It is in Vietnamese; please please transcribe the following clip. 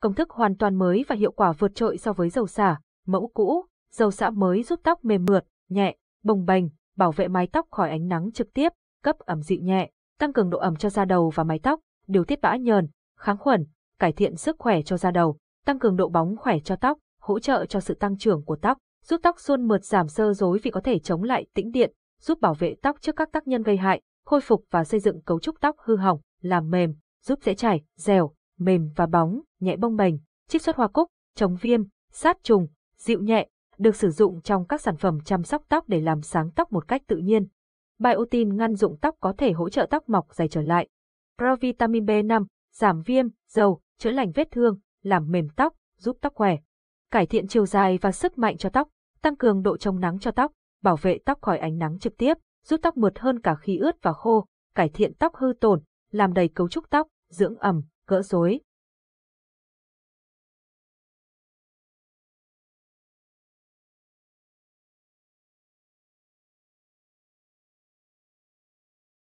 công thức hoàn toàn mới và hiệu quả vượt trội so với dầu xả, mẫu cũ, dầu xả mới giúp tóc mềm mượt, nhẹ, bồng bềnh, bảo vệ mái tóc khỏi ánh nắng trực tiếp, cấp ẩm dịu nhẹ, tăng cường độ ẩm cho da đầu và mái tóc, điều tiết bã nhờn, kháng khuẩn, cải thiện sức khỏe cho da đầu, tăng cường độ bóng khỏe cho tóc, hỗ trợ cho sự tăng trưởng của tóc, giúp tóc suôn mượt giảm sơ rối vì có thể chống lại tĩnh điện, giúp bảo vệ tóc trước các tác nhân gây hại, khôi phục và xây dựng cấu trúc tóc hư hỏng, làm mềm, giúp dễ chảy, dẻo, mềm và bóng, nhẹ bông bềnh, chiết xuất hoa cúc, chống viêm, sát trùng, dịu nhẹ, được sử dụng trong các sản phẩm chăm sóc tóc để làm sáng tóc một cách tự nhiên. Biotin ngăn dụng tóc có thể hỗ trợ tóc mọc dày trở lại. Provitamin B5, giảm viêm, dầu, chữa lành vết thương, làm mềm tóc, giúp tóc khỏe. Cải thiện chiều dài và sức mạnh cho tóc, tăng cường độ chống nắng cho tóc, bảo vệ tóc khỏi ánh nắng trực tiếp, giúp tóc mượt hơn cả khi ướt và khô, cải thiện tóc hư tổn, làm đầy cấu trúc tóc, dưỡng ẩm, gỡ xối,